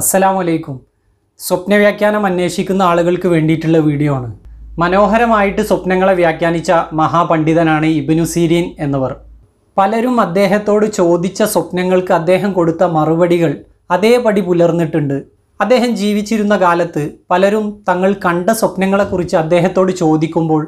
അസ്സലാമലൈക്കും സ്വപ്നവ്യാഖ്യാനം അന്വേഷിക്കുന്ന ആളുകൾക്ക് വേണ്ടിയിട്ടുള്ള വീഡിയോ ആണ് മനോഹരമായിട്ട് സ്വപ്നങ്ങളെ വ്യാഖ്യാനിച്ച മഹാപണ്ഡിതനാണ് ഇബിനു സീരീൻ എന്നവർ പലരും അദ്ദേഹത്തോട് ചോദിച്ച സ്വപ്നങ്ങൾക്ക് അദ്ദേഹം കൊടുത്ത മറുപടികൾ അതേപടി പുലർന്നിട്ടുണ്ട് അദ്ദേഹം ജീവിച്ചിരുന്ന കാലത്ത് പലരും തങ്ങൾ കണ്ട സ്വപ്നങ്ങളെക്കുറിച്ച് അദ്ദേഹത്തോട് ചോദിക്കുമ്പോൾ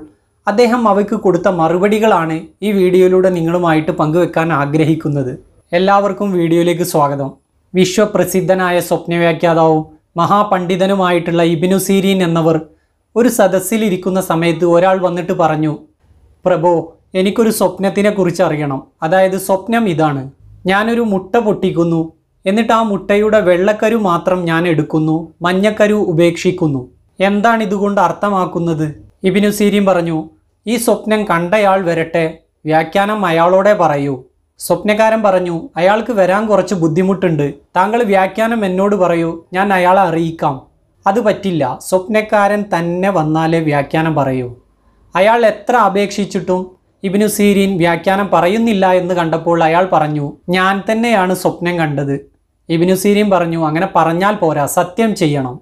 അദ്ദേഹം അവയ്ക്ക് കൊടുത്ത മറുപടികളാണ് ഈ വീഡിയോയിലൂടെ നിങ്ങളുമായിട്ട് പങ്കുവെക്കാൻ ആഗ്രഹിക്കുന്നത് എല്ലാവർക്കും വീഡിയോയിലേക്ക് സ്വാഗതം വിശ്വപ്രസിദ്ധനായ സ്വപ്നവ്യാഖ്യാതാവും മഹാപണ്ഡിതനുമായിട്ടുള്ള ഇബിനു സീരീൻ എന്നവർ ഒരു സദസ്സിലിരിക്കുന്ന സമയത്ത് ഒരാൾ വന്നിട്ട് പറഞ്ഞു പ്രഭോ എനിക്കൊരു സ്വപ്നത്തിനെ കുറിച്ച് അറിയണം അതായത് സ്വപ്നം ഇതാണ് ഞാനൊരു മുട്ട പൊട്ടിക്കുന്നു എന്നിട്ട് ആ മുട്ടയുടെ വെള്ളക്കരു മാത്രം ഞാൻ എടുക്കുന്നു മഞ്ഞക്കരു ഉപേക്ഷിക്കുന്നു എന്താണ് ഇതുകൊണ്ട് അർത്ഥമാക്കുന്നത് ഇബിനു സീരീൻ പറഞ്ഞു ഈ സ്വപ്നം കണ്ടയാൾ വരട്ടെ വ്യാഖ്യാനം അയാളോടെ പറയൂ സ്വപ്നകാരൻ പറഞ്ഞു അയാൾക്ക് വരാൻ കുറച്ച് ബുദ്ധിമുട്ടുണ്ട് താങ്കൾ വ്യാഖ്യാനം എന്നോട് പറയൂ ഞാൻ അയാളെ അറിയിക്കാം അത് പറ്റില്ല സ്വപ്നക്കാരൻ തന്നെ വന്നാലേ വ്യാഖ്യാനം പറയൂ അയാൾ എത്ര അപേക്ഷിച്ചിട്ടും ഇബിനു സീരീൻ വ്യാഖ്യാനം പറയുന്നില്ല എന്ന് കണ്ടപ്പോൾ അയാൾ പറഞ്ഞു ഞാൻ തന്നെയാണ് സ്വപ്നം കണ്ടത് ഇബിനു സീരീൻ പറഞ്ഞു അങ്ങനെ പറഞ്ഞാൽ പോരാ സത്യം ചെയ്യണം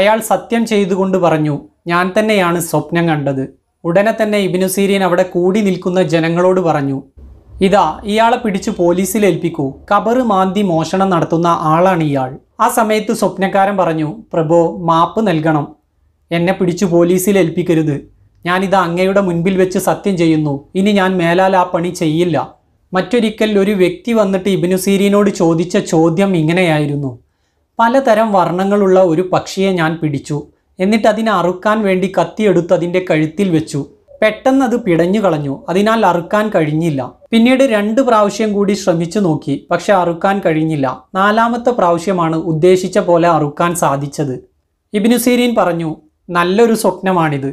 അയാൾ സത്യം ചെയ്തുകൊണ്ട് പറഞ്ഞു ഞാൻ തന്നെയാണ് സ്വപ്നം കണ്ടത് ഉടനെ തന്നെ ഇബിനു സീരീൻ അവിടെ കൂടി നിൽക്കുന്ന ജനങ്ങളോട് പറഞ്ഞു ഇതാ ഇയാളെ പിടിച്ചു പോലീസിൽ ഏൽപ്പിക്കൂ കബറ് മാന്തി മോഷണം നടത്തുന്ന ആളാണ് ഇയാൾ ആ സമയത്ത് സ്വപ്നക്കാരൻ പറഞ്ഞു പ്രഭോ മാപ്പ് നൽകണം എന്നെ പിടിച്ചു പോലീസിൽ ഏൽപ്പിക്കരുത് ഞാനിത് അങ്ങയുടെ മുൻപിൽ വെച്ച് സത്യം ചെയ്യുന്നു ഇനി ഞാൻ മേലാൽ ആ പണി ചെയ്യില്ല മറ്റൊരിക്കൽ ഒരു വ്യക്തി വന്നിട്ട് ഇബിനു ചോദിച്ച ചോദ്യം ഇങ്ങനെയായിരുന്നു പലതരം വർണ്ണങ്ങളുള്ള ഒരു പക്ഷിയെ ഞാൻ പിടിച്ചു എന്നിട്ട് അതിനെ അറുക്കാൻ വേണ്ടി കത്തിയെടുത്ത് അതിൻ്റെ കഴുത്തിൽ വെച്ചു പെട്ടെന്ന് അത് പിടഞ്ഞു കളഞ്ഞു അതിനാൽ അറുക്കാൻ കഴിഞ്ഞില്ല പിന്നീട് രണ്ട് പ്രാവശ്യം കൂടി ശ്രമിച്ചു നോക്കി പക്ഷെ അറുക്കാൻ കഴിഞ്ഞില്ല നാലാമത്തെ പ്രാവശ്യമാണ് ഉദ്ദേശിച്ച പോലെ അറുക്കാൻ സാധിച്ചത് ഇബിനുസീരീൻ സീരീൻ പറഞ്ഞു നല്ലൊരു സ്വപ്നമാണിത്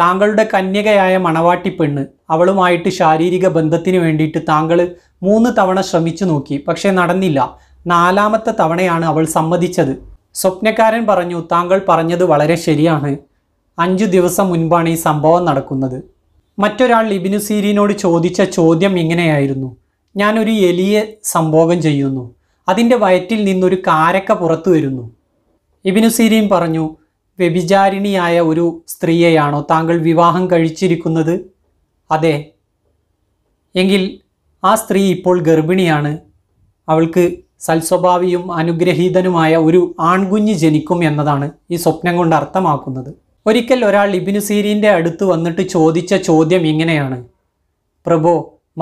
താങ്കളുടെ കന്യകയായ മണവാട്ടി പെണ്ണ് അവളുമായിട്ട് ശാരീരിക ബന്ധത്തിന് വേണ്ടിയിട്ട് താങ്കൾ മൂന്ന് തവണ ശ്രമിച്ചു നോക്കി പക്ഷേ നടന്നില്ല നാലാമത്തെ തവണയാണ് അവൾ സമ്മതിച്ചത് സ്വപ്നക്കാരൻ പറഞ്ഞു താങ്കൾ പറഞ്ഞത് വളരെ ശരിയാണ് അഞ്ചു ദിവസം മുൻപാണ് ഈ സംഭവം നടക്കുന്നത് മറ്റൊരാൾ ലിബിനു സീരീനോട് ചോദിച്ച ചോദ്യം ഇങ്ങനെയായിരുന്നു ഞാനൊരു എലിയെ സംഭോഗം ചെയ്യുന്നു അതിൻ്റെ വയറ്റിൽ നിന്നൊരു കാരക്ക പുറത്തു വരുന്നു ഇബിനു സീരീൻ പറഞ്ഞു വ്യഭിചാരിണിയായ ഒരു സ്ത്രീയെയാണോ താങ്കൾ വിവാഹം കഴിച്ചിരിക്കുന്നത് അതെ എങ്കിൽ ആ സ്ത്രീ ഇപ്പോൾ ഗർഭിണിയാണ് അവൾക്ക് സൽസ്വഭാവിയും അനുഗ്രഹീതനുമായ ഒരു ആൺകുഞ്ഞ് ജനിക്കും എന്നതാണ് ഈ സ്വപ്നം കൊണ്ട് അർത്ഥമാക്കുന്നത് ഒരിക്കൽ ഒരാൾ ഇബിനു സീരീൻ്റെ അടുത്ത് വന്നിട്ട് ചോദിച്ച ചോദ്യം ഇങ്ങനെയാണ് പ്രഭോ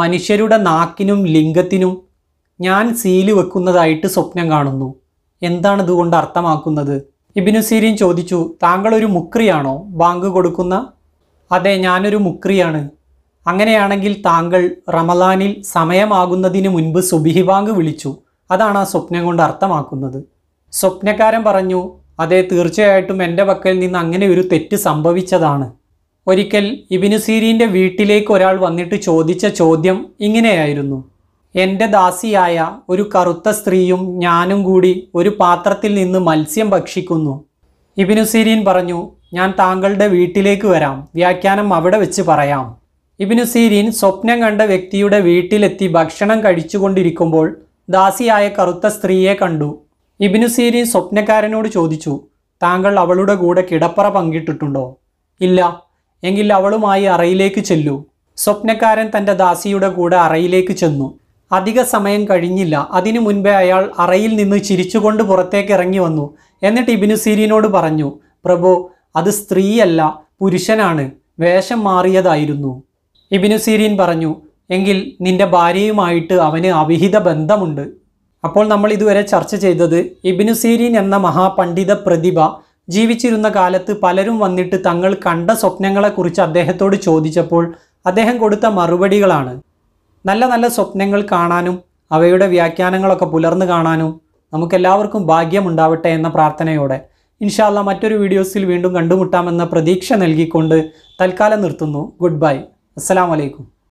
മനുഷ്യരുടെ നാക്കിനും ലിംഗത്തിനും ഞാൻ സീല് വെക്കുന്നതായിട്ട് സ്വപ്നം കാണുന്നു എന്താണ് ഇതുകൊണ്ട് അർത്ഥമാക്കുന്നത് ഇബിനു സീരീൻ ചോദിച്ചു താങ്കൾ ഒരു മുക്രിയാണോ ബാങ്ക് കൊടുക്കുന്ന അതെ ഞാനൊരു മുക്രിയാണ് അങ്ങനെയാണെങ്കിൽ താങ്കൾ റമലാനിൽ സമയമാകുന്നതിന് മുൻപ് സുബിഹി ബാങ്ക് വിളിച്ചു അതാണ് ആ സ്വപ്നം കൊണ്ട് അർത്ഥമാക്കുന്നത് സ്വപ്നക്കാരൻ പറഞ്ഞു അതെ തീർച്ചയായിട്ടും എൻ്റെ പക്കൽ നിന്ന് അങ്ങനെ ഒരു തെറ്റ് സംഭവിച്ചതാണ് ഒരിക്കൽ ഇബിനു വീട്ടിലേക്ക് ഒരാൾ വന്നിട്ട് ചോദിച്ച ചോദ്യം ഇങ്ങനെയായിരുന്നു എൻ്റെ ദാസിയായ ഒരു കറുത്ത സ്ത്രീയും ഞാനും കൂടി ഒരു പാത്രത്തിൽ നിന്ന് മത്സ്യം ഭക്ഷിക്കുന്നു ഇബിനുസീരീൻ പറഞ്ഞു ഞാൻ താങ്കളുടെ വീട്ടിലേക്ക് വരാം വ്യാഖ്യാനം അവിടെ വെച്ച് പറയാം ഇബിനുസീരീൻ സ്വപ്നം കണ്ട വ്യക്തിയുടെ വീട്ടിലെത്തി ഭക്ഷണം കഴിച്ചുകൊണ്ടിരിക്കുമ്പോൾ ദാസിയായ കറുത്ത സ്ത്രീയെ കണ്ടു ഇബിനു സീരി സ്വപ്നക്കാരനോട് ചോദിച്ചു താങ്കൾ അവളുടെ കൂടെ കിടപ്പറ പങ്കിട്ടിട്ടുണ്ടോ ഇല്ല എങ്കിൽ അവളുമായി അറയിലേക്ക് ചെല്ലൂ സ്വപ്നക്കാരൻ തൻ്റെ ദാസിയുടെ കൂടെ അറയിലേക്ക് ചെന്നു അധിക സമയം കഴിഞ്ഞില്ല അതിനു മുൻപേ അയാൾ അറയിൽ നിന്ന് ചിരിച്ചുകൊണ്ട് പുറത്തേക്ക് ഇറങ്ങി വന്നു എന്നിട്ട് ഇബിനു സീരിനോട് പറഞ്ഞു പ്രഭു അത് സ്ത്രീയല്ല പുരുഷനാണ് വേഷം മാറിയതായിരുന്നു ഇബിനു സീരിൻ പറഞ്ഞു എങ്കിൽ നിന്റെ ഭാര്യയുമായിട്ട് അവന് അവിഹിത ബന്ധമുണ്ട് അപ്പോൾ നമ്മൾ ഇതുവരെ ചർച്ച ചെയ്തത് ഇബിനുസീരീൻ സീരീൻ എന്ന മഹാപണ്ഡിത പ്രതിഭ ജീവിച്ചിരുന്ന കാലത്ത് പലരും വന്നിട്ട് തങ്ങൾ കണ്ട സ്വപ്നങ്ങളെക്കുറിച്ച് അദ്ദേഹത്തോട് ചോദിച്ചപ്പോൾ അദ്ദേഹം കൊടുത്ത മറുപടികളാണ് നല്ല നല്ല സ്വപ്നങ്ങൾ കാണാനും അവയുടെ വ്യാഖ്യാനങ്ങളൊക്കെ പുലർന്നു കാണാനും നമുക്കെല്ലാവർക്കും ഭാഗ്യമുണ്ടാവട്ടെ എന്ന പ്രാർത്ഥനയോടെ ഇൻഷാല്ല മറ്റൊരു വീഡിയോസിൽ വീണ്ടും കണ്ടുമുട്ടാമെന്ന പ്രതീക്ഷ നൽകിക്കൊണ്ട് തൽക്കാലം നിർത്തുന്നു ഗുഡ് ബൈ അസ്സാം വലൈക്കും